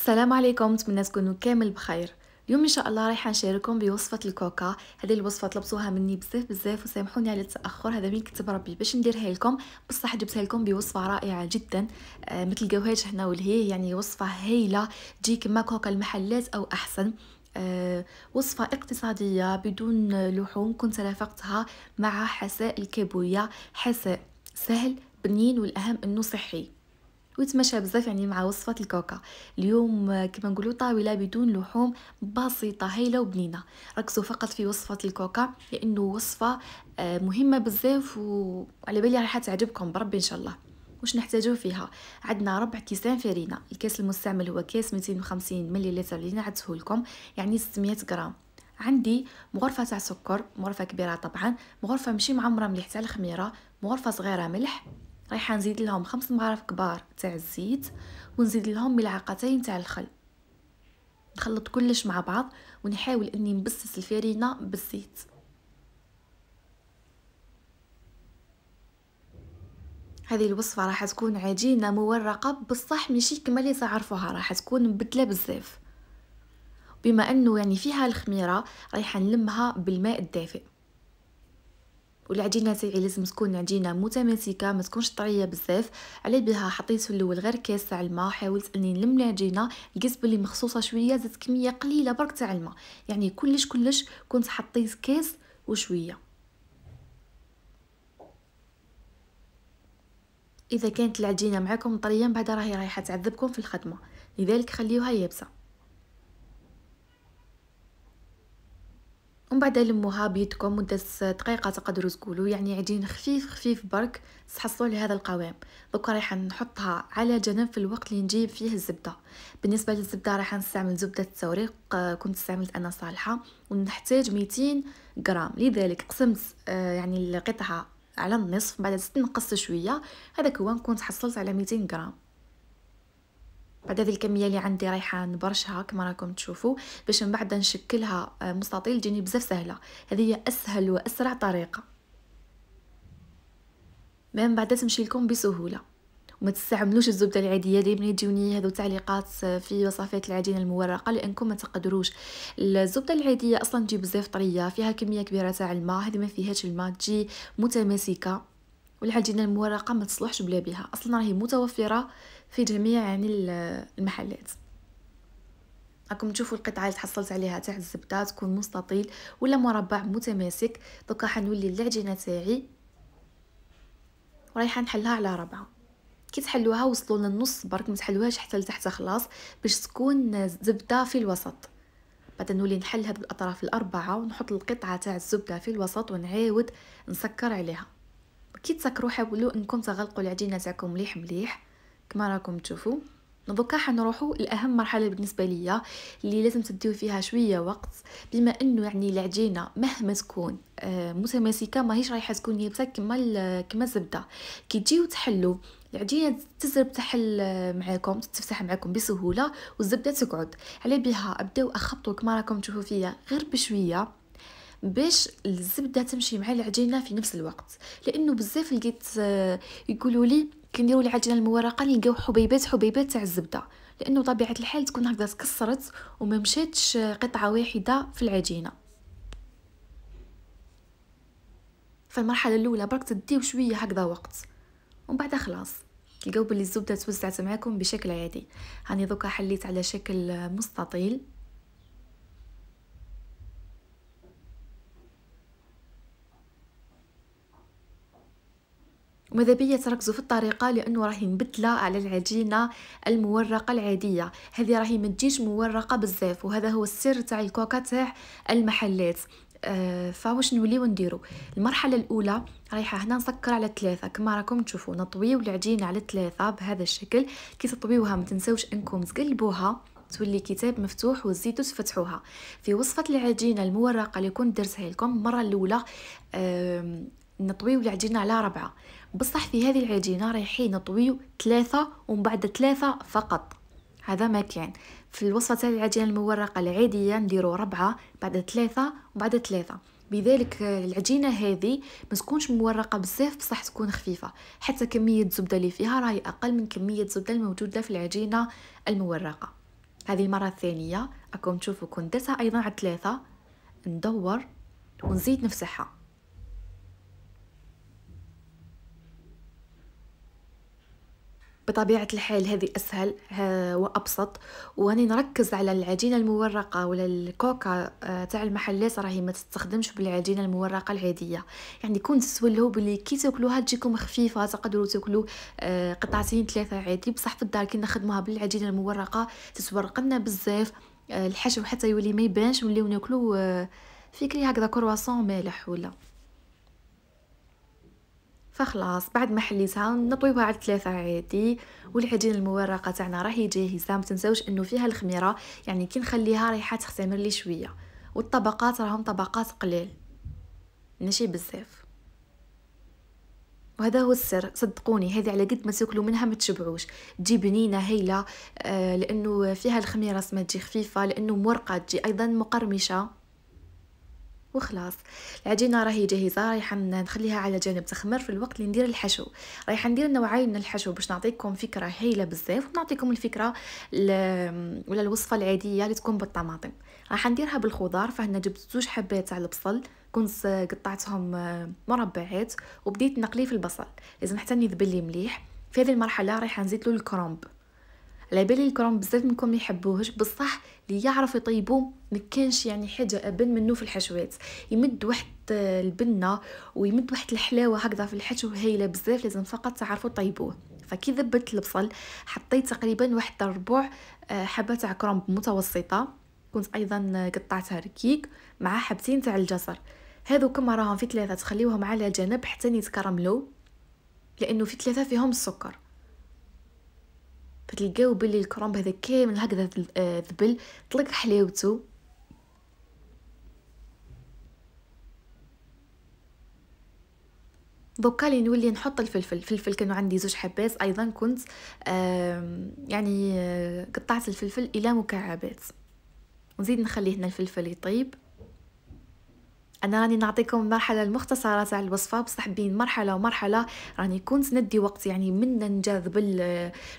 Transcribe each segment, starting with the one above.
السلام عليكم نتمنى تكونوا كامل بخير اليوم ان شاء الله رايحه نشارككم بوصفه الكوكا هذه الوصفه طلبتوها مني بزاف بزاف وسامحوني على التاخر هذا من كتب ربي باش نديرها لكم بصح جبتها لكم بوصفه رائعه جدا آه مثل الجواهج هنا والهي يعني وصفه هايله تجي كما كوكا المحلات او احسن أه وصفة اقتصادية بدون لحوم كنت رافقتها مع حساء الكابوية حساء سهل بنين والأهم أنه صحي ويتمشى بزاف يعني مع وصفة الكوكا اليوم كما نقولوا طاوله بدون لحوم بسيطه هايله وبنينه ركزوا فقط في وصفه الكوكا لانه وصفه آه، مهمه بزاف وعلى بالي راح تعجبكم بربي ان شاء الله واش نحتاجو فيها عندنا ربع كيسان فرينه الكاس المستعمل هو كاس 250 مليلتر اللي نعدته لكم يعني 600 غرام عندي مغرفة تاع سكر مغرفة كبيرة طبعا مغرفة مشي معمرة مليح تاع الخميرة مغرفة صغيرة ملح رايحه نزيد لهم خمس مغارف كبار تاع الزيت ونزيد لهم ملعقتين تاع الخل نخلط كلش مع بعض ونحاول اني نبسس الفرينه بالزيت هذه الوصفه راح تكون عجينه مورقه بصح ماشي كما اللي تعرفوها راح تكون مبدله بزاف بما انه يعني فيها الخميره رايحه نلمها بالماء الدافئ والعجينه تاعي لازم تكون عجينه متماسكه ما تكونش طريه بزاف على بها حطيت الاول غير كاس تاع الماء حاولت اني نلم العجينه لقيت بلي مخصوصه شويه زدت كميه قليله برك تاع الماء يعني كلش كلش كنت حطيت كاس وشويه اذا كانت العجينه معكم طريه بعد راهي رايحه تعذبكم في الخدمه لذلك خليوها يابسه ومن بعد لموها بيدكم مده دقيقه تقدروا تقولوا يعني عجين خفيف خفيف برك تحصلوا لهذا القوام دوكا رايحه نحطها على جنب في الوقت اللي نجيب فيه الزبده بالنسبه للزبده راح نستعمل زبده التوريق كنت استعملت انا صالحه ونحتاج 200 غرام لذلك قسمت آه، يعني القطعه على النصف بعد استنقصت شويه هذا هو نكون تحصلت على 200 غرام بعد هذه الكميه اللي عندي رايحه نبرشها كما راكم تشوفوا باش من بعد نشكلها آه، مستطيل تجيني بزاف سهله هذه هي اسهل واسرع طريقه من بعد تمشي لكم بسهوله وما تستعملوش الزبده العاديه دائما يجوني هذو تعليقات آه، في وصفات العجينه المورقه لانكم ما تقدروش الزبده العاديه اصلا تجي بزاف طريه فيها كميه كبيره تاع الماء هذه ما فيهاش الماء تجي متماسكه والعجينه المورقه ما تصلحش بلا بها اصلا راهي متوفره في جميع يعني المحلات راكم تشوفوا القطعه اللي تحصلت عليها تاع الزبده تكون مستطيل ولا مربع متماسك دوكا حنولي العجينه تاعي ورايحه نحلها على ربعه كي تحلوها وصلوا للنص برك ما تحلوهاش حتى لتحت خلاص باش تكون زبده في الوسط بعد نولي نحل هاد الاطراف الاربعه ونحط القطعه تاع الزبده في الوسط ونعاود نسكر عليها كي تسكروا حاولوا انكم تغلقوا العجينه تاعكم مليح مليح كما راكم تشوفوا دوكا حنروحوا لاهم مرحله بالنسبه ليا اللي لازم تديو فيها شويه وقت بما انه يعني العجينه مهما تكون آه، متماسكه ماهيش رايحه تكون يابسه كما كما الزبده كي تجيو تحلوا العجينه تزرب تحل آه، معاكم تتفتح معاكم بسهوله والزبده تقعد على بها ابداو اخبطوا كما راكم تشوفوا فيا غير بشويه باش الزبده تمشي مع العجينه في نفس الوقت لانه بزاف لقيت آه، يقولوا لي كنديروا العجينه المورقه نلقاو حبيبات حبيبات تاع الزبده لانه طبيعه الحال تكون هكذا تكسرت وما مشاتش آه، قطعه واحده في العجينه فالمرحله الاولى برك تديو شويه هكذا وقت ومن بعد خلاص تلقاو بلي الزبده توزعت معاكم بشكل عادي هاني دوكا حليت على شكل آه، مستطيل وماذا بيا تركزوا في الطريقه لانه راهي مبدله على العجينه المورقه العاديه هذه راهي ما تجيش مورقه بزاف وهذا هو السر تاع الكوكا تاع المحلات أه فواش نوليو نديرو المرحله الاولى رايحه هنا نسكر على ثلاثة كما راكم تشوفوا نطويو العجينه على ثلاثة بهذا الشكل كي تطويوها ما تنساوش انكم تقلبوها تولي كتاب مفتوح وتزيدوا تفتحوها في وصفه العجينه المورقه اللي كنت درتها لكم المره الاولى أه نطويو العجينه على ربعة بصح في هذه العجينه رايحين نطويو ثلاثه ومن بعد ثلاثه فقط هذا ما كان في الوصفه تاع العجينه المورقه العاديه نديرو ربعه بعد ثلاثه وبعد ثلاثه بذلك العجينه هذه ما تكونش مورقه بزاف بصح تكون خفيفه حتى كميه الزبده اللي فيها راهي اقل من كميه الزبده الموجوده في العجينه المورقه هذه المره الثانيه راكم تشوفوا كون درتها ايضا على ثلاثه ندور ونزيد نفسحها بطبيعة الحال هذه أسهل آه، وأبسط وأني نركز على العجينة المورقة ولا الكوكا آه، تاع المحلات راهي ما تستخدمش بالعجينة المورقة العادية يعني كون تسولو بلي كي تاكلوها تجيكم خفيفة تقدروا تاكلوا آه، قطعتين ثلاثة عادي بصح في الدار كي نخدموها بالعجينة المورقة تتورق بزاف الحشو حتى يولي ما يبانش وليو ناكلو فكري هكذا كرواسون مالح ولا فخلاص بعد ما حليتها نطويوها على ثلاثة عادي والعجين المورقه تاعنا راهي جاهزه ما تنساوش انه فيها الخميره يعني كي نخليها رايحة تختمر لي شويه والطبقات راهم طبقات قليل ماشي بزاف وهذا هو السر صدقوني هذه على قد ما تاكلوا منها ما تشبعوش تجي بنينه هايله آه لانه فيها الخميره سما تجي خفيفه لانه مورقه تجي ايضا مقرمشه وخلاص العجينه راهي جاهزه رايحه نخليها على جانب تخمر في الوقت اللي ندير الحشو رايحه ندير نوعين من الحشو باش نعطيكم فكره هايله بزاف ونعطيكم الفكره ولا الوصفه العاديه اللي تكون بالطماطم راح نديرها بالخضار فهنا جبت زوج حبات تاع البصل كنت قطعتهم آه، مربعات وبديت نقلي في البصل لازم حتى نذبل مليح في هذه المرحله رايحه نزيد له الكرومب على بالي الكرم بزاف منكم يحبوهش بصح اللي يعرف يطيبوه ما كانش يعني حاجه ابن منه في الحشوات يمد واحد البنه ويمد واحد الحلاوه هكذا في الحشو هايله بزاف لازم فقط تعرفوا طيبوه فكي ذبت البصل حطيت تقريبا واحد ربع آه، حبه تاع كرنب متوسطه كنت ايضا قطعتها ركيك مع حبتين تاع الجزر هادو كما راهم في ثلاثه تخليوهم على جنب حتى يتكرملو لانه في ثلاثه فيهم السكر فتلقاو بلي الكرومب هذا كامل هكذا آه، ذبل طلق حليوته دوكا لي نولي نحط الفلفل الفلفل كانوا عندي زوج حبات ايضا كنت يعني آه، قطعت الفلفل الى مكعبات نزيد نخلي هنا الفلفل يطيب انا راني نعطيكم المرحله المختصره تاع الوصفه بصح بين مرحله ومرحله راني كنت ندي وقت يعني من نجذب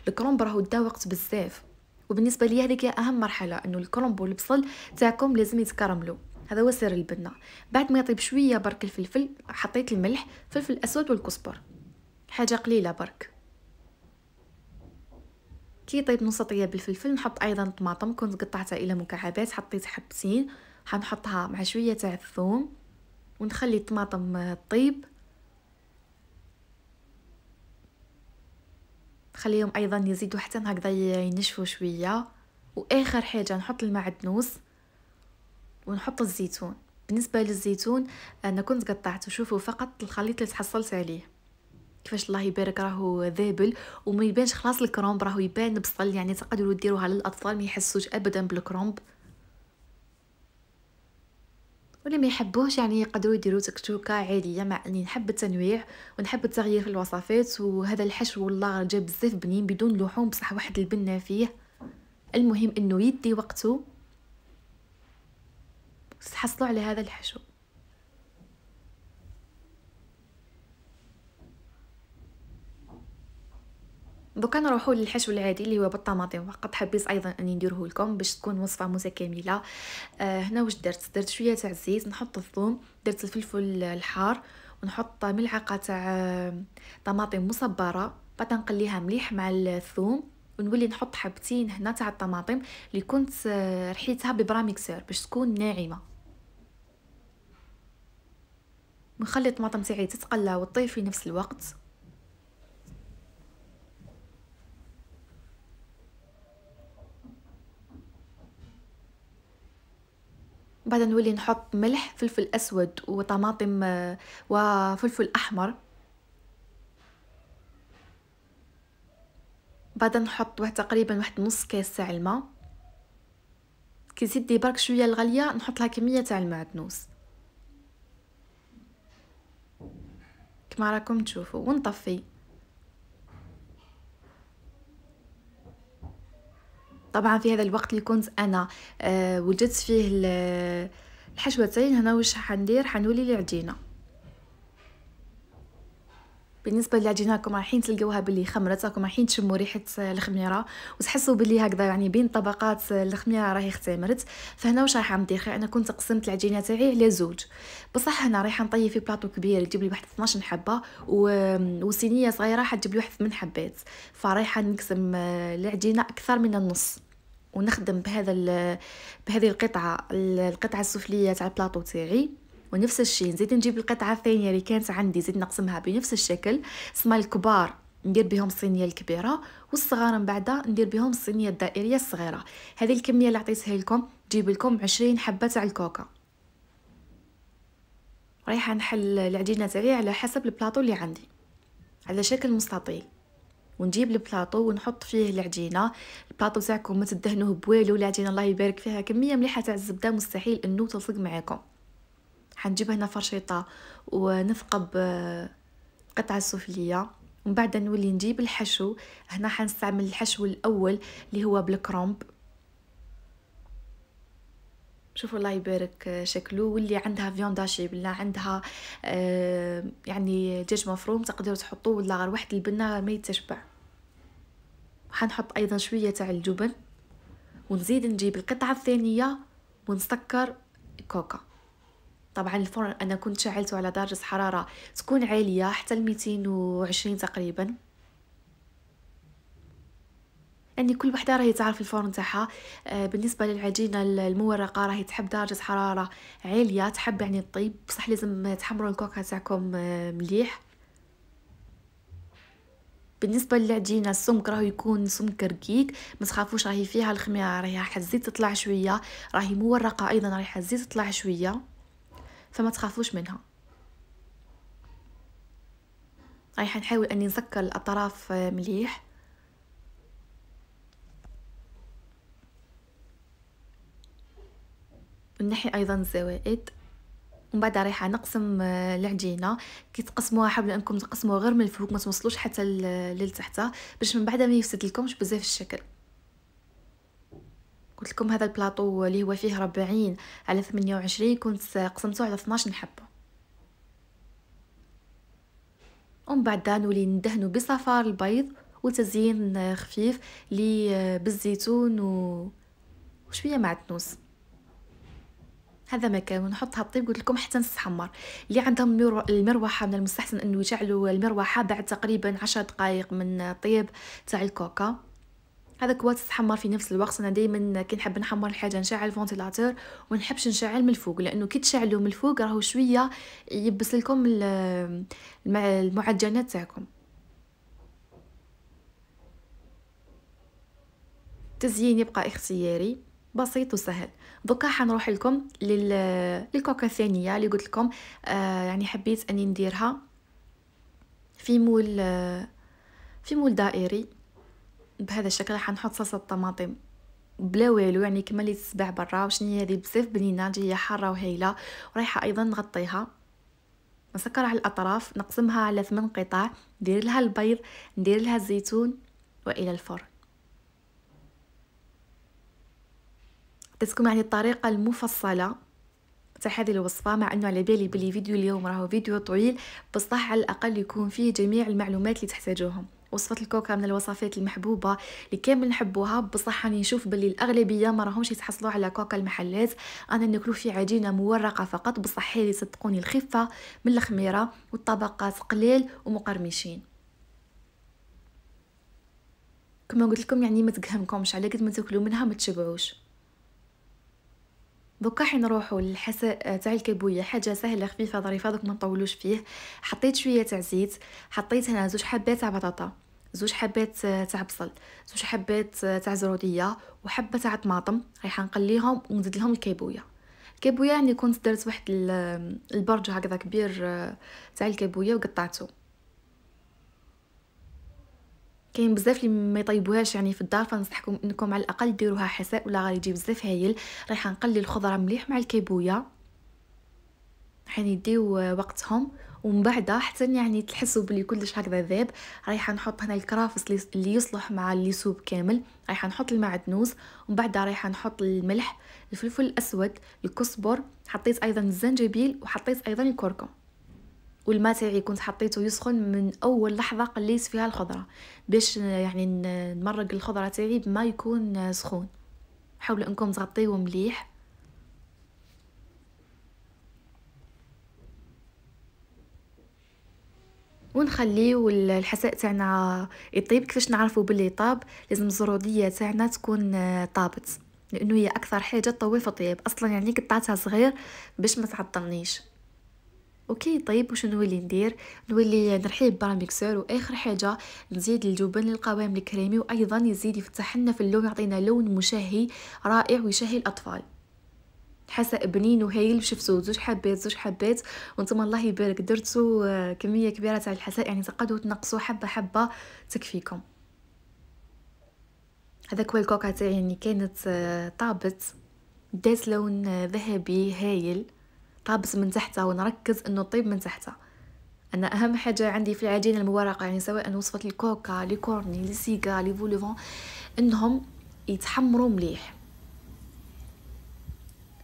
الكرومب راهو دا وقت بزاف وبالنسبه لي هذيك اهم مرحله انه الكرومب والبصل تاعكم لازم يتكرملوا هذا هو سر البنه بعد ما يطيب شويه برك الفلفل حطيت الملح فلفل اسود والكزبر حاجه قليله برك كي يطيب نص طياب الفلفل نحط ايضا طماطم كنت قطعتها الى مكعبات حطيت حبتين حنحطها مع شوية تاع الثوم ونخلي الطماطم طيب نخليهم ايضا يزيدوا حتى هكذا ينشفوا شويه واخر حاجه نحط المعدنوس ونحط الزيتون بالنسبه للزيتون انا كنت قطعته شوفوا فقط الخليط اللي تحصلت عليه كيفاش الله يبارك راهو ذابل وما يبانش خلاص الكرومب راهو يبان بصل يعني تقدروا ديروها للاطفال ما يحسوش ابدا بالكرومب واللي ما يحبوش يعني يقدروا يديروا تكتوكه عاديه مع اني نحب التنويع ونحب التغيير في الوصفات وهذا الحشو والله جا بزاف بنين بدون لحوم بصح واحد البنه فيه المهم انه يدي وقته تحصلوا على هذا الحشو دوكا نروحو للحشو العادي اللي هو بالطماطم فقط حبيت ايضا اني نديره لكم باش تكون وصفه متكامله آه هنا واش درت درت شويه تاع الزيت نحط الثوم درت الفلفل الحار ونحط ملعقه تاع آه، طماطم مصبره بعد نقليها مليح مع الثوم ونولي نحط حبتين هنا تاع الطماطم اللي كنت آه، رحيتها ببرا باش تكون ناعمه ونخلي الطماطم تاعي تتقلى وتطيب في نفس الوقت بعد نولي نحط ملح فلفل اسود وطماطم آه، وفلفل احمر بعد نحط واحد تقريبا واحد نص كاس تاع الماء كي تزيد برك شويه الغليه نحط لها كميه تاع المعدنوس كما راكم تشوفوا ونطفي طبعا في هذا الوقت اللي كنت انا آه، وجدت فيه الحشوتين هنا واش حندير حنولي العجينه بالنسبه للعجينه راكم رايحين تلقاوها باللي خمرت راكم رايحين تشموا ريحه الخميره وتحسوا باللي هكذا يعني بين طبقات الخميره راهي اختمرت فهنا واش راح ندير انا كنت قسمت العجينه تاعي على زوج بصح هنا رايحه نطيب في بلاطو كبير تجيب لي واحد 12 حبه و... وصينيه صغيره حتجيب لي واحد 8 حبات فرايحه نقسم آه، العجينه اكثر من النص ونخدم بهذا ال... بهذه القطعه القطعه السفليه تاع البلاطو تاعي ونفس الشيء نزيد نجيب القطعه الثانيه اللي كانت عندي زيد نقسمها بنفس الشكل سما الكبار ندير بهم الصينيه الكبيره والصغار من بعد ندير بهم الصينيه الدائريه الصغيره هذه الكميه اللي عطيتها لكم تجيب لكم 20 حبه تاع الكوكا رايحه نحل العجينه تاعي على حسب البلاطو اللي عندي على شكل مستطيل ونجيب البلاطو ونحط فيه العجينه البلاطو تاعكم ما تدهنوه بوالو العجينه الله يبارك فيها كميه مليحه تاع الزبده مستحيل انه تلصق معاكم حنجيب هنا فرشيطه ونثقب قطعة سفليه ومن بعد نولي نجيب الحشو هنا حنستعمل الحشو الاول اللي هو بالكرومب شوفوا الله يبارك آه، شكله واللي عندها فيونداشي ولا عندها آه يعني دجاج مفروم تقدروا تحطوه ولا غير واحد البنه ما يتشبع حنحط ايضا شويه تاع الجبن ونزيد نجيب القطعه الثانيه ونسكر كوكا طبعا الفرن انا كنت شعلته على درجه حراره تكون عاليه حتى 220 تقريبا يعني كل وحده راهي تعرف الفرن تاعها آه، بالنسبه للعجينه المورقه راهي تحب درجه حراره عاليه تحب يعني الطيب بصح لازم تحمروا الكوكا تاعكم آه، مليح بالنسبه للعجينه السمك راهو يكون سمك رقيق ما تخافوش راهي فيها الخميره راهي حزيت تطلع شويه راهي مورقه ايضا راهي حزيت تطلع شويه فما تخافوش منها رايح نحاول اني نسكر الاطراف مليح ونحي ايضا الزوائد ومن بعد رايحه نقسم آه، العجينه كي تقسموها حاولوا انكم تقسموها غير من الفوق ما توصلوش حتى للتحت باش من بعد ما يفسد لكمش بزاف الشكل قلت لكم هذا البلاطو اللي هو فيه 40 على 28 كنت قسمته على 12 حبه ومن بعد نولي ندهنو بصفار البيض وتزيين خفيف لي آه، بالزيتون و... وشويه معدنوس هذا مكان ونحطها طيب قلت لكم حتى نستحمر اللي عندهم المروحه من المستحسن انه يجعلوا المروحه بعد تقريبا عشر دقائق من طيب تاع الكوكا هذا كوات تتحمر في نفس الوقت انا دائما كي نحب نحمر الحاجه نشعل الفونتيلاتور وما نحبش نشعل من الفوق لانه كي تشعلو من الفوق راهو شويه يبس لكم المعجنات تاعكم التزيين يبقى اختياري بسيط وسهل دوكا حنروح لكم للكوكا الثانيه اللي قلت لكم آه يعني حبيت اني نديرها في مول آه، في مول دائري بهذا الشكل راح نحط صلصه الطماطم بلا والو يعني كما اللي تسبع برا وشني هذه بزاف بنينه جايه حاره وهايله ورايحه ايضا نغطيها نسكر على الاطراف نقسمها على ثمان قطع ندير لها البيض ندير لها الزيتون والى الفرن عطيتكم يعني الطريقه المفصله تاع هذه الوصفه مع انه على بالي بلي فيديو اليوم راهو فيديو طويل بصح على الاقل يكون فيه جميع المعلومات اللي تحتاجوهم وصفة الكوكا من الوصفات المحبوبة اللي كامل نحبوها بصح راني نشوف باللي الأغلبية ما راهمش يتحصلوا على كوكا المحلات أنا ناكلو في عجينة مورقة فقط بصح هذه صدقوني الخفة من الخميرة والطبقات قليل ومقرمشين كما قلت لكم يعني ما تقهمكمش على قد ما تاكلوا منها ما تشبعوش دوكا نروحو للحساء آه، تاع الكابويه حاجه سهله خفيفه ظريفه دوك ما نطولوش فيه حطيت شويه تاع زيت حطيت هنا زوج حبات تاع بطاطا زوج حبات آه، تاع بصل زوج حبات آه، تاع زروديه وحبه تاع طماطم رايحه نقليهم ونزيد لهم الكابويه الكابويه يعني كنت درت واحد البرج هكذا كبير تاع الكابويه وقطعته كاين بزاف اللي ما يطيبوهاش يعني في الدار فنصحكم انكم على الاقل ديروها حساء ولا غادي بزاف هايل رايحه نقلي الخضره مليح مع الكيبويا حين يديو وقتهم ومن بعد حتى يعني تحسوا بلي كلش هكذا ذاب رايحه نحط هنا الكرافس اللي يصلح مع سوب كامل رايحه نحط المعدنوس ومن بعد رايحه نحط الملح الفلفل الاسود الكزبر حطيت ايضا الزنجبيل وحطيت ايضا الكركم والماء تاعي كنت حطيته يسخن من اول لحظه قليت فيها الخضره باش يعني نمرق الخضره تاعي بما يكون سخون حاولوا انكم تغطيوه مليح ونخليو الحساء تاعنا يطيب كيفاش نعرفوا باللي طاب لازم الزروديه تاعنا تكون طابت لانه هي اكثر حاجه تطوي في الطياب اصلا يعني قطعتها صغير باش ما تعطلنيش اوكي طيب واش نولي ندير نولي نرحيب برا ميكسور واخر حاجه نزيد الجبن للقوام الكريمي وايضا يزيد يفتح لنا في اللون يعطينا لون مشهي رائع ويشهي الاطفال حاسه بنين وهايل شفتو زوج حبات زوج حبات وانتم الله يبارك درتو آه، كميه كبيره تاع الحساء يعني تقدروا تنقصوا حبه حبه تكفيكم هذا هو الكوكا تاعي يعني كانت آه، طابت دات لون آه، ذهبي هايل طابس من تحتها ونركز انه طيب من تحتها انا اهم حاجه عندي في العجينه المورقه يعني سواء وصفه الكوكا لي كورني لي سيغا لي فوليفون انهم يتحمروا مليح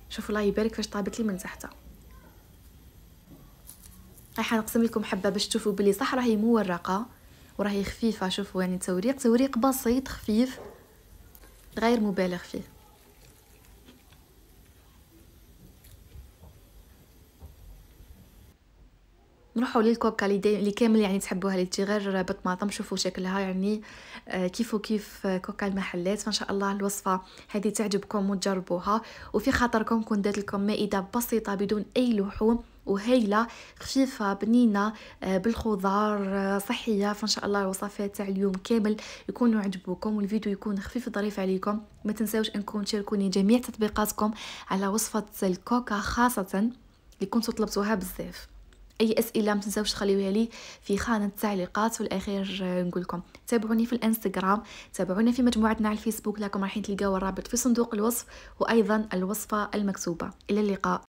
شوفوا الله يبارك فاش طابت لي من تحتها راح نقسم لكم حبه باش تشوفوا بلي صح راهي مورقه وراهي خفيفه شوفوا يعني توريق توريق بسيط خفيف غير مبالغ فيه نروحوا للكوكا اللي كامل يعني تحبوها اللي تجي غير بطماطم شوفوا شكلها يعني آه، كيف وكيف آه، كوكا المحلات فان شاء الله الوصفه هذه تعجبكم وتجربوها وفي خاطركم كون دات لكم مائده بسيطه بدون اي لحوم وهيلة خفيفه بنينه آه، بالخضار صحيه فان شاء الله الوصفات تاع اليوم كامل يكونوا عجبوكم والفيديو يكون خفيف ظريف عليكم ما تنساوش انكم تشاركوني جميع تطبيقاتكم على وصفه الكوكا خاصه اللي كنتو طلبتوها بزاف اي اسئله ما تنساوش تخليوها لي في خانه التعليقات والاخير الاخير آه، نقول لكم تابعوني في الانستغرام تابعونا في مجموعتنا على الفيسبوك لكم راح تلقاو الرابط في صندوق الوصف وايضا الوصفه المكتوبه الى اللقاء